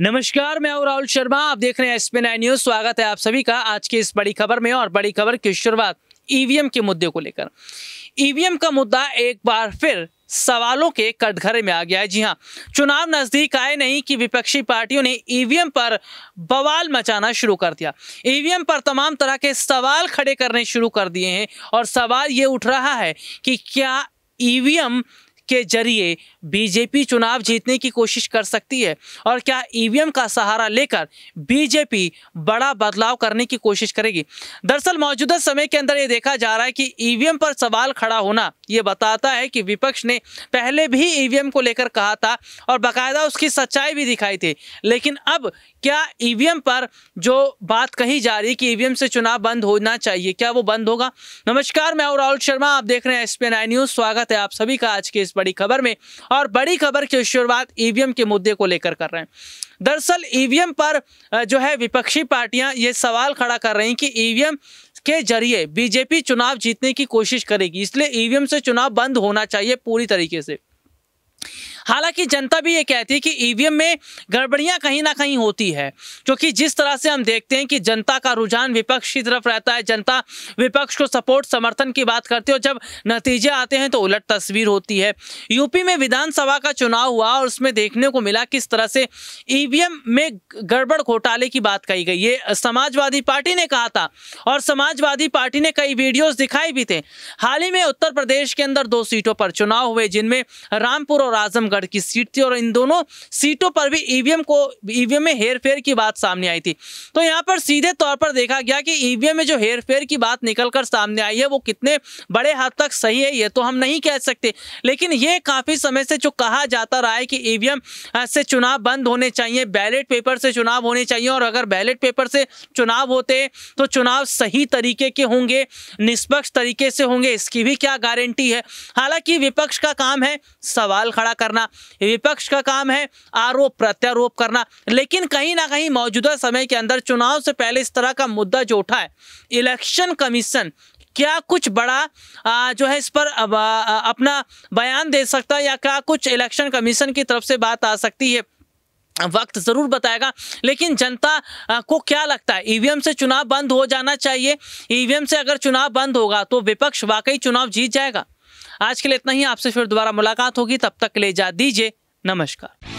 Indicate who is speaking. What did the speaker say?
Speaker 1: नमस्कार मैं हूं राहुल शर्मा आप देख रहे हैं एसपी नाइन न्यूज स्वागत है आप सभी का आज की इस बड़ी खबर में और बड़ी खबर की शुरुआत ईवीएम e के मुद्दे को लेकर ईवीएम e का मुद्दा एक बार फिर सवालों के कटघरे में आ गया है जी हाँ चुनाव नजदीक आए नहीं कि विपक्षी पार्टियों ने ईवीएम e पर बवाल मचाना शुरू कर दिया ईवीएम पर तमाम तरह के सवाल खड़े करने शुरू कर दिए हैं और सवाल ये उठ रहा है कि क्या ईवीएम के जरिए बीजेपी चुनाव जीतने की कोशिश कर सकती है और क्या ईवीएम का सहारा लेकर बीजेपी बड़ा बदलाव करने की कोशिश करेगी दरअसल मौजूदा समय के अंदर ये देखा जा रहा है कि ईवीएम पर सवाल खड़ा होना ये बताता है कि विपक्ष ने पहले भी ईवीएम को लेकर कहा था और बाकायदा उसकी सच्चाई भी दिखाई थी लेकिन अब क्या ईवीएम पर जो बात कही जा रही कि ईवीएम से चुनाव बंद होना चाहिए क्या वो बंद होगा नमस्कार मैं और राहुल शर्मा आप देख रहे हैं एस न्यूज स्वागत है आप सभी का आज के इस बड़ी खबर में और बड़ी खबर की शुरुआत ईवीएम के मुद्दे को लेकर कर रहे हैं दरअसल ईवीएम पर जो है विपक्षी पार्टियां ये सवाल खड़ा कर रही कि ईवीएम के जरिए बीजेपी चुनाव जीतने की कोशिश करेगी इसलिए ईवीएम से चुनाव बंद होना चाहिए पूरी तरीके से हालांकि जनता भी ये कहती है कि ईवीएम में गड़बड़ियां कहीं ना कहीं होती है क्योंकि जिस तरह से हम देखते हैं कि जनता का रुझान विपक्ष की तरफ रहता है जनता विपक्ष को सपोर्ट समर्थन की बात करती है और जब नतीजे आते हैं तो उलट तस्वीर होती है यूपी में विधानसभा का चुनाव हुआ और उसमें देखने को मिला किस तरह से ईवीएम में गड़बड़ घोटाले की बात कही गई ये समाजवादी पार्टी ने कहा था और समाजवादी पार्टी ने कई वीडियोस दिखाई भी थे हाल ही में उत्तर प्रदेश के अंदर दो सीटों पर चुनाव हुए जिनमें रामपुर और आजमगढ़ राजगढ़ की सीट थी और इन दोनों सीटों पर भी ईवीएम e को ईवीएम e में हेर फेर की बात सामने आई थी तो यहाँ पर सीधे तौर पर देखा गया कि ईवीएम e में जो हेर फेर की बात निकल कर सामने आई है वो कितने बड़े हद हाँ तक सही है ये तो हम नहीं कह सकते लेकिन ये काफ़ी समय से जो कहा जाता रहा है कि ईवीएम से चुनाव बंद होने चाहिए बैलेट पेपर से चुनाव होने चाहिए और अगर बैलेट पेपर से चुनाव होते तो चुनाव सही तरीके के होंगे निष्पक्ष तरीके से होंगे इसकी भी क्या गारंटी है हालांकि विपक्ष का काम है सवाल खड़ा करना करना विपक्ष का काम है आरोप प्रत्यारोप करना लेकिन कहीं ना कहीं मौजूदा समय के अंदर चुनाव से पहले इस तरह का मुद्दा जो उठा है इलेक्शन कमीशन क्या कुछ बड़ा आ, जो है इस पर अब, आ, अपना बयान दे सकता है या क्या कुछ इलेक्शन कमीशन की तरफ से बात आ सकती है वक्त ज़रूर बताएगा लेकिन जनता को क्या लगता है ईवीएम से चुनाव बंद हो जाना चाहिए ईवीएम से अगर चुनाव बंद होगा तो विपक्ष वाकई चुनाव जीत जाएगा आज के लिए इतना ही आपसे फिर दोबारा मुलाकात होगी तब तक के लिए जा दीजिए नमस्कार